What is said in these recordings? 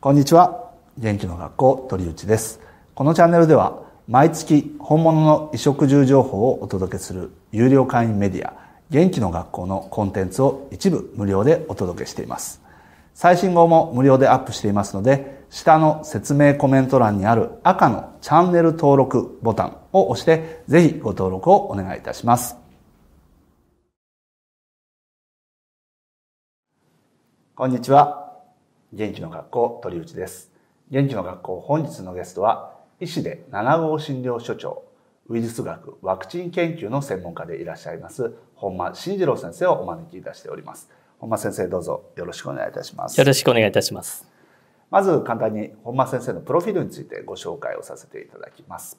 こんにちは元気の学校鳥内ですこのチャンネルでは毎月本物の衣食住情報をお届けする有料会員メディア元気の学校のコンテンツを一部無料でお届けしています最新号も無料でアップしていますので下の説明コメント欄にある赤のチャンネル登録ボタンを押してぜひご登録をお願いいたしますこんにちは現地の学校鳥内です現地の学校本日のゲストは医師で7号診療所長ウイルス学ワクチン研究の専門家でいらっしゃいます本間慎二郎先生をお招きいたしております本間先生どうぞよろしくお願いいたしますよろしくお願いいたしますまず簡単に本間先生のプロフィールについてご紹介をさせていただきます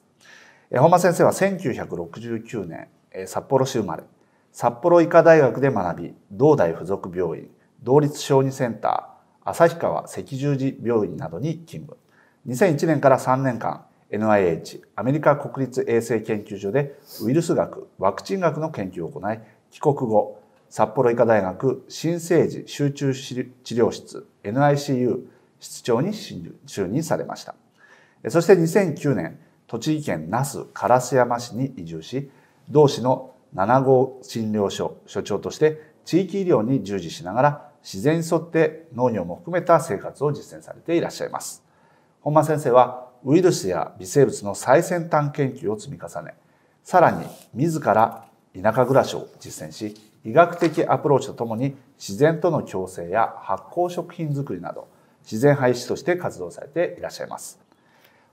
本間先生は1969年札幌市生まれ札幌医科大学で学び同大附属病院同立小児センター旭川赤十字病院などに勤務2001年から3年間 NIH アメリカ国立衛生研究所でウイルス学ワクチン学の研究を行い帰国後札幌医科大学新生児集中治療室 NICU 室長に就任されましたそして2009年栃木県那須烏山市に移住し同市の7号診療所所長として地域医療に従事しながら自然に沿って農業も含めた生活を実践されていらっしゃいます。本間先生はウイルスや微生物の最先端研究を積み重ね、さらに自ら田舎暮らしを実践し、医学的アプローチとともに自然との共生や発酵食品作りなど自然廃止として活動されていらっしゃいます。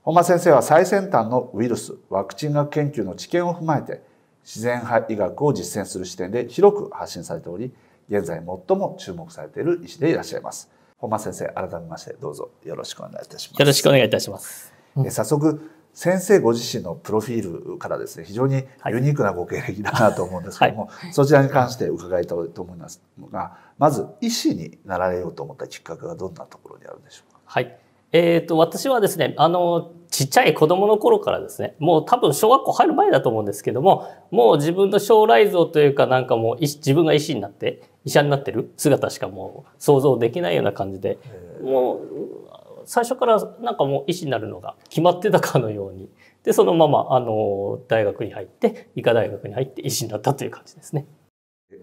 本間先生は最先端のウイルス、ワクチン学研究の知見を踏まえて自然医学を実践する視点で広く発信されており、現在最も注目されている医師でいらっしゃいます。本間先生、改めましてどうぞよろしくお願いいたします。よろしくお願いいたします。うん、早速、先生ご自身のプロフィールからですね、非常にユニークなご経歴だなと思うんですけども、はいはい、そちらに関して伺いたいと思いますが、まず医師になられようと思ったきっかけはどんなところにあるんでしょうか。はい。えっ、ー、と、私はですね、あの、ちっちゃい子供の頃からですね、もう多分小学校入る前だと思うんですけども、もう自分の将来像というかなんかもう自分が医師になって、医者になってる姿しかもう想像できないような感じで、もう最初からなんかもう医師になるのが決まってたかのように、で、そのままあの、大学に入って、医科大学に入って医師になったという感じですね。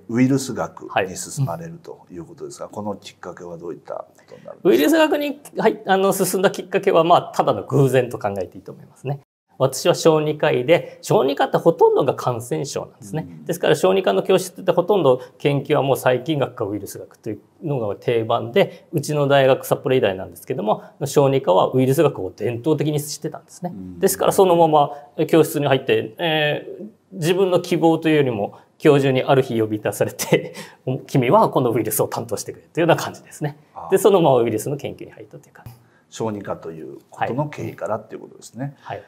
ウイルス学に進まれるということですが、はい、このきっかけはどういったことになるウイルス学に、はい、あの進んだきっかけは、まあ、ただの偶然と考えていいと思いますね。私は小児科医で、小児科ってほとんどが感染症なんですね。ですから小児科の教室ってほとんど研究はもう細菌学かウイルス学というのが定番で、うちの大学札幌医大なんですけども、小児科はウイルス学を伝統的にしてたんですね。ですからそのまま教室に入って、えー、自分の希望というよりも教授にある日呼び出されて 君はこのウイルスを担当してくれというような感じですね。で、そのままウイルスの研究に入ったという感じ。小児科ということの経緯からっていうことですね。はい、はい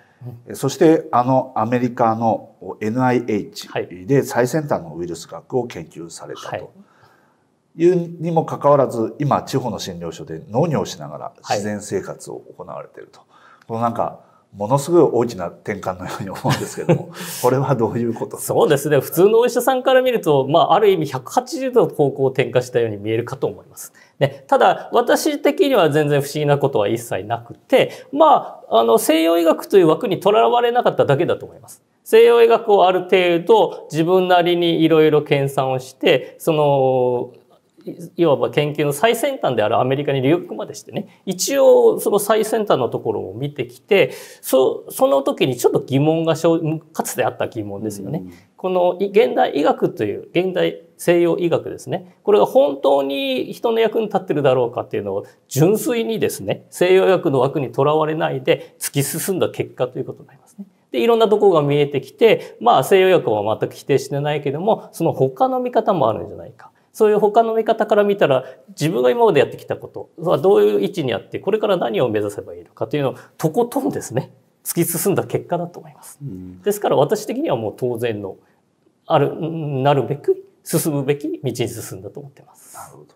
そしてあのアメリカの NIH で最先端のウイルス学を研究されたというにもかかわらず今地方の診療所で農業をしながら自然生活を行われていると。このなんかものすごい大きな転換のように思うんですけども、これはどういうことそうですね。普通のお医者さんから見ると、まあ、ある意味180度方向を転換したように見えるかと思います。ね、ただ、私的には全然不思議なことは一切なくて、まあ、あの、西洋医学という枠にとらわれなかっただけだと思います。西洋医学をある程度自分なりにいろいろ研鑽をして、その、いわば研究の最先端であるアメリカに留学までしてね、一応その最先端のところを見てきて、そその時にちょっと疑問がかつてあった疑問ですよね。この現代医学という、現代西洋医学ですね。これが本当に人の役に立ってるだろうかっていうのを純粋にですね、西洋医学の枠にとらわれないで突き進んだ結果ということになりますね。で、いろんなところが見えてきて、まあ西洋医学は全く否定してないけども、その他の見方もあるんじゃないか。そういう他の見方から見たら、自分が今までやってきたことはどういう位置にあって、これから何を目指せばいいのかというのを、とことんですね、突き進んだ結果だと思います。うん、ですから私的にはもう当然の、ある、なるべく進むべき道に進んだと思ってます。なるほど。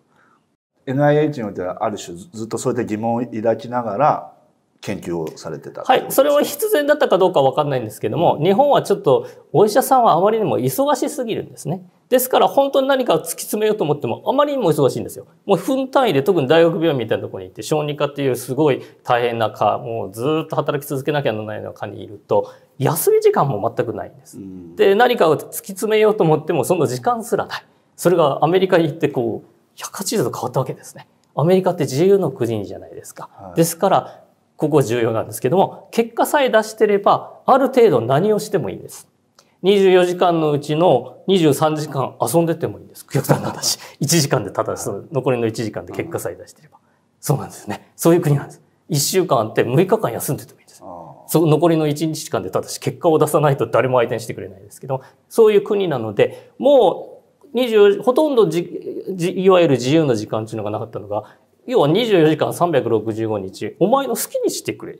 NIH においてはある種ずっとそういった疑問を抱きながら研究をされてたはい、それは必然だったかどうかわかんないんですけども、日本はちょっとお医者さんはあまりにも忙しすぎるんですね。ですから本当に何かを突き詰めようと思ってもあまりにも忙しいんですよ。もう分単位で特に大学病院みたいなところに行って小児科っていうすごい大変な科、もうずっと働き続けなきゃならないような科にいると休み時間も全くないんです。で、何かを突き詰めようと思ってもその時間すらない。それがアメリカに行ってこう180度変わったわけですね。アメリカって自由の国じゃないですか。ですから、ここ重要なんですけども、結果さえ出してれば、ある程度何をしてもいいです。24時間のうちの23時間遊んでてもいいんです。極端な話。1 時間でただその残りの1時間で結果さえ出してれば。そうなんですね。そういう国なんです。1週間あって6日間休んでてもいいです。そ残りの1日間でただし結果を出さないと誰も相手にしてくれないですけど、そういう国なので、もう24、ほとんどじいわゆる自由な時間っていうのがなかったのが、要は24時間365日、お前の好きにしてくれ、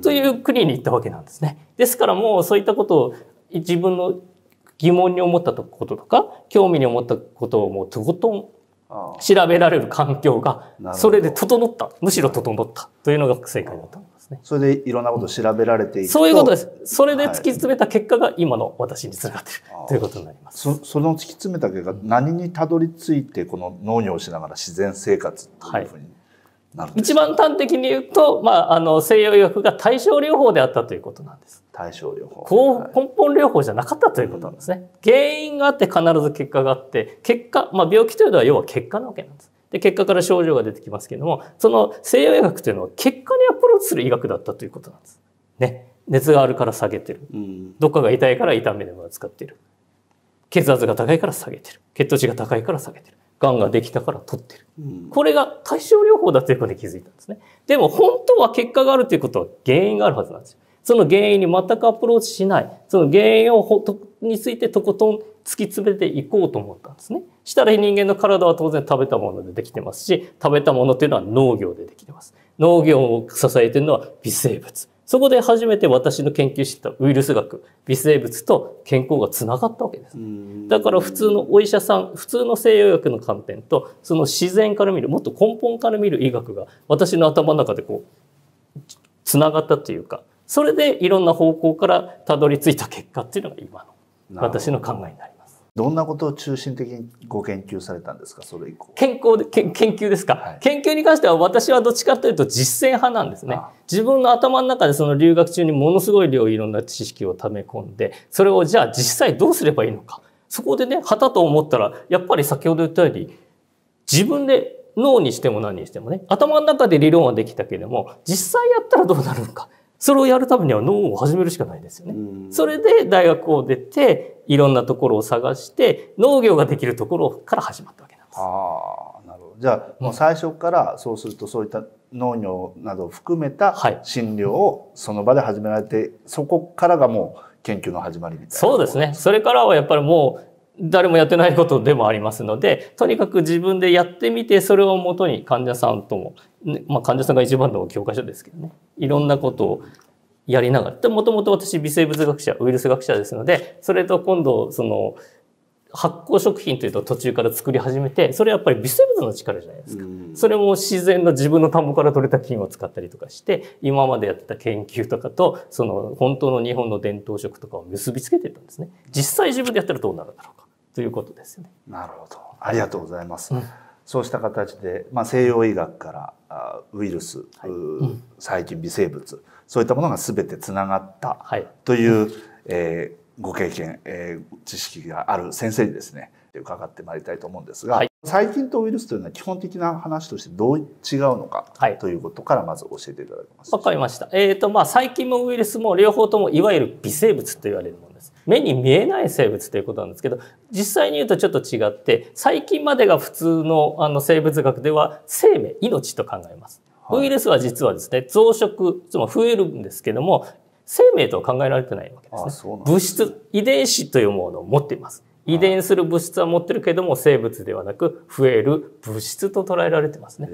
という国に行ったわけなんですね。ですからもうそういったことを、自分の疑問に思ったこととか興味に思ったことをもうとことん調べられる環境がそれで整ったむしろ整ったというのが正解だと思いますね。それでいろんなことを調べられていくそういうことです。それで突き詰めた結果が今の私につながっている、ということになります。そその突き詰めた結果何にたどり着いてこの農業をしながら自然生活というふうに、はい一番端的に言うと、まあ、あの西洋医学が対症療法であったということなんです。対症療法、はい、根本療法じゃなかったということなんですね。うん、原因があって必ず結果があって結果、まあ、病気というのは要は結果なわけなんです。で結果から症状が出てきますけれどもその西洋医学というのは結果にアプローチする医学だったということなんです。ね、熱があるから下げてる、うん、どっかが痛いから痛みでも使っている血圧が高いから下げてる血糖値が高いから下げてる癌ができたから取ってる。これが対症療法だということに気づいたんですね。でも本当は結果があるということは原因があるはずなんですよ。その原因に全くアプローチしない。その原因をほとについてとことん突き詰めていこうと思ったんですね。したら人間の体は当然食べたものでできてますし、食べたものというのは農業でできてます。農業を支えてるのは微生物。そこで初めて私の研究してたウイルス学、微生物と健康がつながったわけです。だから普通のお医者さん、普通の西洋医学の観点と、その自然から見る、もっと根本から見る医学が私の頭の中でこう、つながったというか、それでいろんな方向からたどり着いた結果っていうのが今の私の考えになります。どんなことを中心的にご研究されたんですか、それ以降。健康で、研究ですか、はい、研究に関しては私はどっちかというと実践派なんですね。自分の頭の中でその留学中にものすごい量いろんな知識を溜め込んで、それをじゃあ実際どうすればいいのか。そこでね、旗と思ったら、やっぱり先ほど言ったように、自分で脳にしても何にしてもね、頭の中で理論はできたけれども、実際やったらどうなるのか。それをやるためには脳を始めるしかないですよね。それで大学を出て、いろんなところを探して、農業ができるところから始まったわけなんです。ああ、なるほど。じゃあ、もう最初からそうするとそういった農業などを含めた診療をその場で始められて、そこからがもう研究の始まりみたいな。そうですね。それからはやっぱりもう誰もやってないことでもありますので、とにかく自分でやってみて、それをもとに患者さんとも、まあ、患者さんが一番の教科書ですけどね、いろんなことをやりながら、でもともと私微生物学者、ウイルス学者ですので、それと今度、その、発酵食品というと途中から作り始めて、それはやっぱり微生物の力じゃないですか。それも自然の自分の田んぼから取れた菌を使ったりとかして、今までやってた研究とかと、その本当の日本の伝統食とかを結びつけてたんですね。実際自分でやったらどうなるんだろうか。ということですよね。なるほどありがとうございます、うん、そうした形で、まあ、西洋医学からウイルス、はい細菌微生物そういったものが全てつながったという、はい、えー、ご経験、えー、知識がある先生にですね伺ってまいりたいと思うんですが、はい、細菌とウイルスというのは基本的な話としてどう違うのか、ということからまず教えていただけますわかりました。えっ、ー、とまあ細菌もウイルスも両方ともいわゆる微生物と言われるも。目に見えない生物ということなんですけど、実際に言うとちょっと違って、最近までが普通のあの生物学では生命、命と考えます。ウイルスは実はですね、増殖、つまり増えるんですけども、生命とは考えられてないわけですね。ああ物質、遺伝子というものを持っています。遺伝する物質は持ってるけども生物ではなく増える物質と捉えられてますね。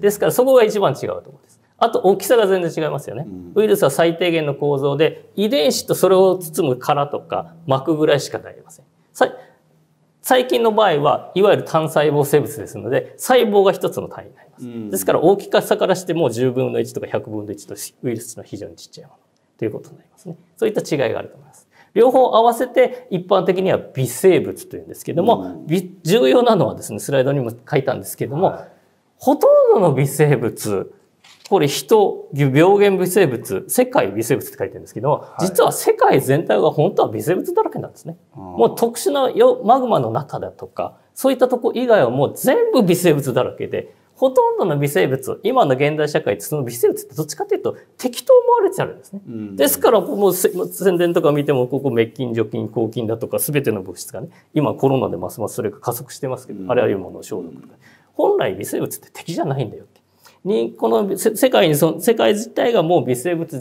ですからそこが一番違うところです。あと大きさが全然違いますよね。ウイルスは最低限の構造で、遺伝子とそれを包む殻とか膜ぐらいしかなりません。細菌の場合はいわゆる単細胞生物ですので細胞が一つの単位になります、ですから大きさからしても10分の1とか100分の1とウイルスの非常にちっちゃいものということになりますねそういった違いがあると思います両方合わせて一般的には微生物というんですけども、重要なのはですねスライドにも書いたんですけども、ほとんどの微生物これ人、病原微生物、世界微生物って書いてるんですけど、実は世界全体が本当は微生物だらけなんですね。もう特殊なマグマの中だとか、そういったとこ以外はもう全部微生物だらけで、ほとんどの微生物、今の現代社会ってその微生物ってどっちかというと適当思われちゃうんですね。ですから、もう宣伝とか見ても、ここ滅菌、除菌、抗菌だとかすべての物質がね、今コロナでますますそれが加速してますけど、あれはいうものを消毒とか。本来微生物って敵じゃないんだよ。に、この世界にそ、世界自体がもう微生物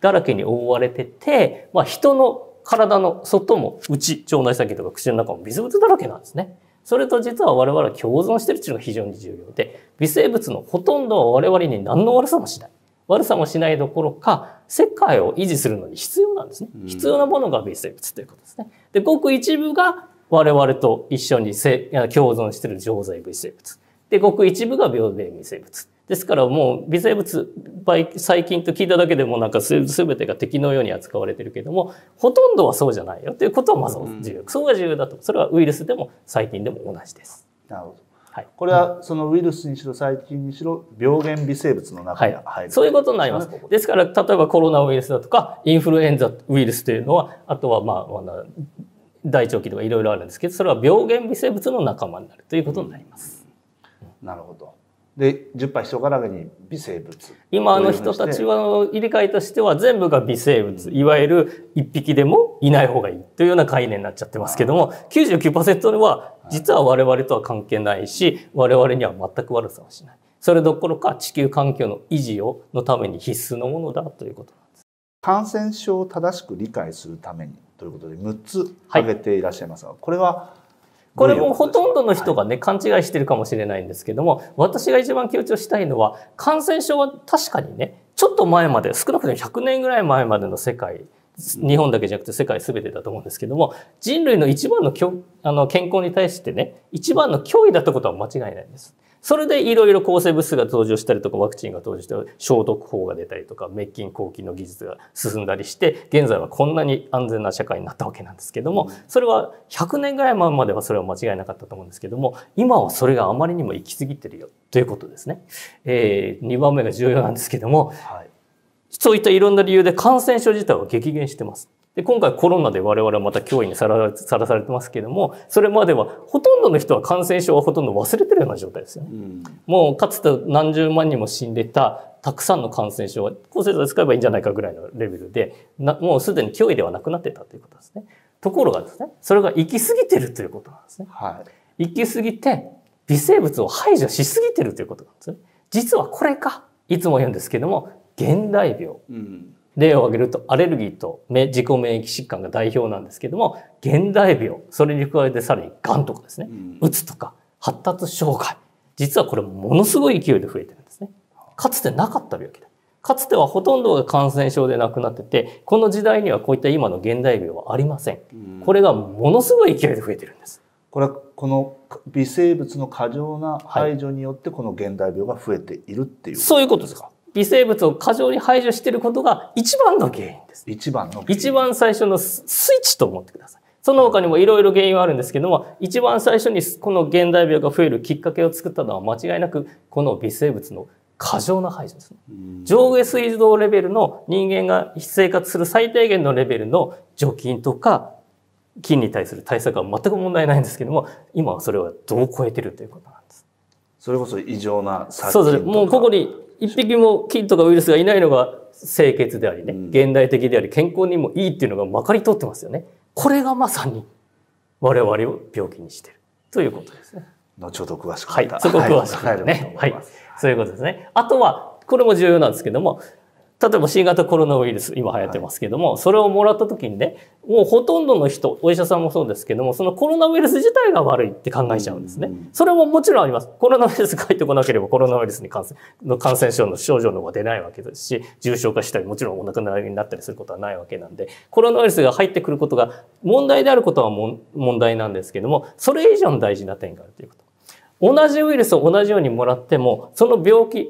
だらけに覆われてて、まあ人の体の外も内、腸内細菌とか口の中も微生物だらけなんですね。それと実は我々は共存してるっていうのが非常に重要で、微生物のほとんどは我々に何の悪さもしない。悪さもしないどころか、世界を維持するのに必要なんですね。必要なものが微生物ということですね。で、ごく一部が我々と一緒に共存してる常在微生物。で、ごく一部が病原微生物。ですからもう微生物細菌と聞いただけでもなんか全てが敵のように扱われてるけどもほとんどはそうじゃないよということはまず重要、うん、そうが重要だとそれはウイルスでも細菌でも同じです。なるほどはい、これはそのウイルスにしろ細菌にしろ病原微生物の中に入る、はい、そういうことになります。ですから例えばコロナウイルスだとかインフルエンザウイルスというのはあとはまあ大腸菌とかいろいろあるんですけどそれは病原微生物の仲間になるということになります。うん、なるほど。で10杯塩な揚げに微生物今の人たちは入れ替えとしては全部が微生物、うん、いわゆる1匹でもいない方がいいというような概念になっちゃってますけども99%は実は我々とは関係ないし我々には全く悪さはしないそれどころか地球環境の維持をのために必須のものだということなんです感染症を正しく理解するためにということで6つ挙げていらっしゃいますが、はい、これはこれもほとんどの人がね、勘違いしてるかもしれないんですけども、私が一番強調したいのは、感染症は確かにね、ちょっと前まで、少なくとも100年ぐらい前までの世界、日本だけじゃなくて世界全てだと思うんですけども、人類の一番のあの健康に対してね、一番の脅威だったことは間違いないんです。それでいろいろ抗生物質が登場したりとかワクチンが登場したり消毒法が出たりとか滅菌抗菌の技術が進んだりして現在はこんなに安全な社会になったわけなんですけどもそれは100年ぐらい前まではそれは間違いなかったと思うんですけども今はそれがあまりにも行き過ぎてるよということですね。えー、2番目が重要なんですけども、そういったいろんな理由で感染症自体は激減してます。で、今回コロナで我々はまた脅威にさらされてますけれども、それまではほとんどの人は感染症はほとんど忘れてるような状態ですよね。うん、もうかつて何十万人も死んでたたくさんの感染症は抗生剤使えばいいんじゃないかぐらいのレベルで、もうすでに脅威ではなくなってたということですね。ところがですね、それが行き過ぎてるということなんですね。はい、行き過ぎて微生物を排除しすぎてるということなんですね。実はこれか、いつも言うんですけども、現代病。うん例を挙げるとアレルギーと自己免疫疾患が代表なんですけども現代病それに加えてさらにがんとかですね、うつとか発達障害実はこれものすごい勢いで増えてるんですね。かつてなかった病気だ。かつてはほとんどが感染症で亡くなっててこの時代にはこういった今の現代病はありません。これがものすごい勢いで増えてるんです。これはこの微生物の過剰な排除によってこの現代病が増えているっていう、はい、そういうことですか微生物を過剰に排除していることが一番の原因です。一番の一番最初のスイッチと思ってください。その他にもいろいろ原因はあるんですけども、一番最初にこの現代病が増えるきっかけを作ったのは間違いなく、この微生物の過剰な排除ですね。上下水道レベルの人間が生活する最低限のレベルの除菌とか、菌に対する対策は全く問題ないんですけども、今はそれはどう超えてるということなんです。それこそ異常な殺菌とかそうですね。もうここに一匹も菌とかウイルスがいないのが清潔でありね、現代的であり健康にもいいっていうのがまかり通ってますよね。これがまさに我々を病気にしてるということですね。後ほど詳しく、はい、そこ詳しくね、はい、そういうことですね。あとはこれも重要なんですけども例えば新型コロナウイルス、今流行ってますけども、はい、それをもらった時にね、もうほとんどの人、お医者さんもそうですけども、そのコロナウイルス自体が悪いって考えちゃうんですね。うんうんうん、それももちろんあります。コロナウイルス書いてこなければコロナウイルスに感染、の感染症の症状の方が出ないわけですし、重症化したり、もちろんお亡くなりになったりすることはないわけなんで、コロナウイルスが入ってくることが問題であることは問題なんですけども、それ以上の大事な点があるということ。同じウイルスを同じようにもらっても、その病気、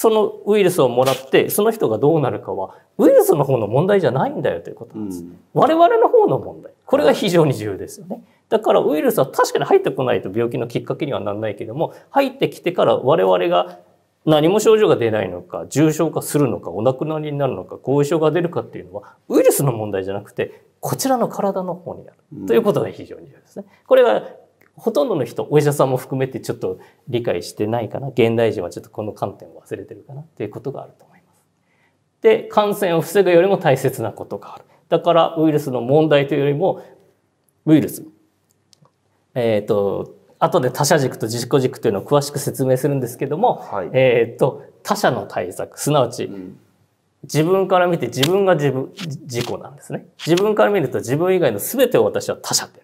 そのウイルスをもらってその人がどうなるかはウイルスの方の問題じゃないんだよということなんです、我々の方の問題これが非常に重要ですよねだからウイルスは確かに入ってこないと病気のきっかけにはならないけれども入ってきてから我々が何も症状が出ないのか重症化するのかお亡くなりになるのか後遺症が出るかっていうのはウイルスの問題じゃなくてこちらの体の方にあるということが非常に重要ですね。これがほとんどの人、お医者さんも含めてちょっと理解してないかな。現代人はちょっとこの観点を忘れてるかなっていうことがあると思います。で、感染を防ぐよりも大切なことがある。だからウイルスの問題というよりも、ウイルス。えっ、ー、と、後で他者軸と自己軸というのを詳しく説明するんですけども、はい、えっ、ー、と、他者の対策、すなわち、うん、自分から見て自分が自分、自己なんですね。自分から見ると自分以外の全てを私は他者って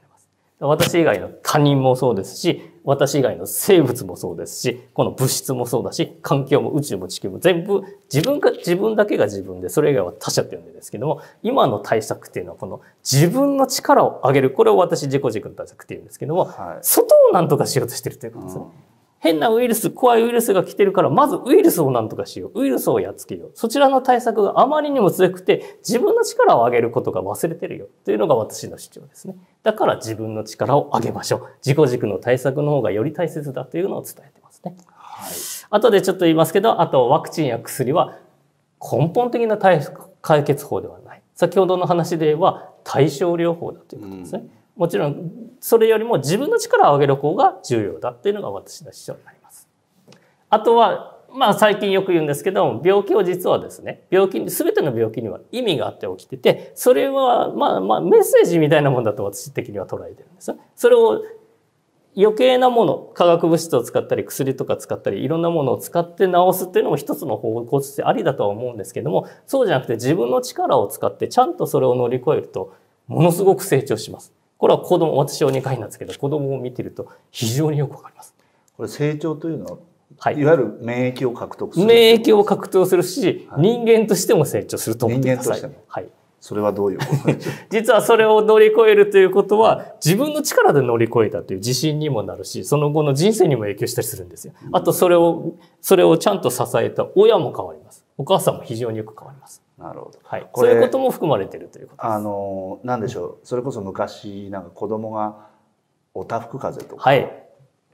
私以外の他人もそうですし、私以外の生物もそうですし、この物質もそうだし、環境も宇宙も地球も全部自分が、自分だけが自分で、それ以外は他者って呼んでるんですけども、今の対策っていうのはこの自分の力を上げる、これを私自己軸の対策って言うんですけども、はい、外をなんとかしようとしてるということですね。うん変なウイルス、怖いウイルスが来てるから、まずウイルスを何とかしよう。ウイルスをやっつけよう。そちらの対策があまりにも強くて、自分の力を上げることが忘れてるよ。というのが私の主張ですね。だから自分の力を上げましょう。自己軸の対策の方がより大切だというのを伝えてますね。はい。あとでちょっと言いますけど、あとワクチンや薬は根本的な対策解決法ではない。先ほどの話では対症療法だということですね。もちろんそれよりも自分の力を上げる方が重要だっていうのが私の主張になります。あとは、まあ最近よく言うんですけども、病気を実はですね、病気、に、すべての病気には意味があって起きてて、それはまあまあメッセージみたいなもんだと私的には捉えてるんですよ。それを余計なもの、化学物質を使ったり薬とか使ったりいろんなものを使って治すっていうのも一つの方向としてありだとは思うんですけども、そうじゃなくて自分の力を使ってちゃんとそれを乗り越えるとものすごく成長します。これは子供、私は2回なんですけど、子供を見てると非常によくわかります。これ成長というのは、はい、いわゆる免疫を獲得する免疫を獲得するし、はい、人間としても成長すると思ってください。はい。それはどういう 実はそれを乗り越えるということは、自分の力で乗り越えたという自信にもなるし、その後の人生にも影響したりするんですよ。あと、それを、それをちゃんと支えた親も変わります。お母さんも非常によく変わります。なるほど、はい、そういうことも含まれてるということです。あのなんでしょう、それこそ昔なんか子供がおたふく風邪とか、はい、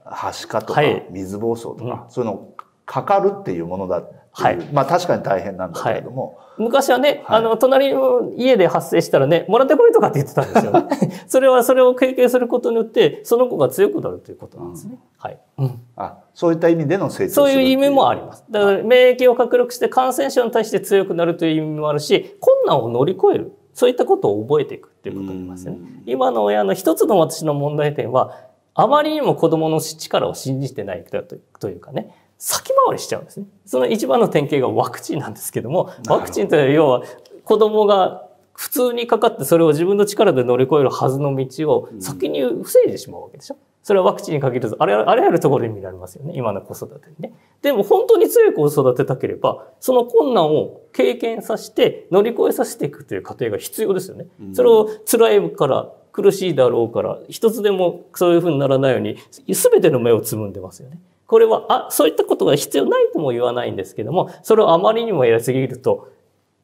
はしかとか、水疱瘡とか、そういうのかかるっていうものだっはい。まあ確かに大変なんだけれども。はい、昔はね、はい、あの、隣の家で発生したらね、もらってこいとかって言ってたんですよ、ね。それは、それを経験することによって、その子が強くなるということなんですね。うん、はい。うん。あ、そういった意味での成長そういう意味もあります。だから、免疫を獲得して感染症に対して強くなるという意味もあるし、困難を乗り越える。そういったことを覚えていくっていうことになりますね。今の親の一つの私の問題点は、あまりにも子供の力を信じてないというかね、先回りしちゃうんですね。その一番の典型がワクチンなんですけども、ワクチンというのは要は子供が普通にかかってそれを自分の力で乗り越えるはずの道を先に防いでしまうわけでしょ。それはワクチンに限らず、あれ、あれあるところに見られますよね。今の子育てにね。でも本当に強い子を育てたければ、その困難を経験させて、乗り越えさせていくという過程が必要ですよね。それを辛いから苦しいだろうから、一つでもそういうふうにならないように、すべての目をつむんでますよね。これは、あ、そういったことが必要ないとも言わないんですけども、それをあまりにもやりすぎると、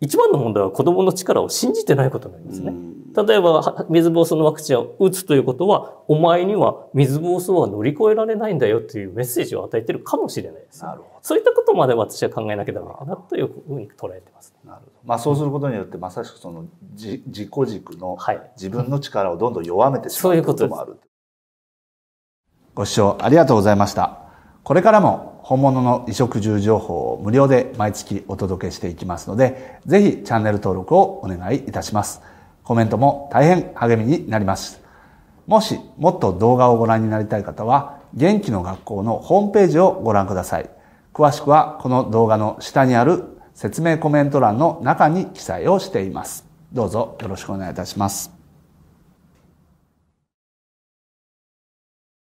一番の問題は子供の力を信じてないことなんですね。例えば、水ぼうそうのワクチンを打つということは、お前には水ぼうそうは乗り越えられないんだよというメッセージを与えてるかもしれないです。なるほど。そういったことまで私は考えなければならなというふうに捉えてます、なるほど。まあそうすることによって、まさしくその自己軸の自分の力をどんどん弱めてしまう、はい、こともある。ご視聴ありがとうございました。これからも本物の衣食住情報を無料で毎月お届けしていきますので、ぜひチャンネル登録をお願いいたします。コメントも大変励みになります。もしもっと動画をご覧になりたい方は、元気の学校のホームページをご覧ください。詳しくはこの動画の下にある説明コメント欄の中に記載をしています。どうぞよろしくお願いいたします。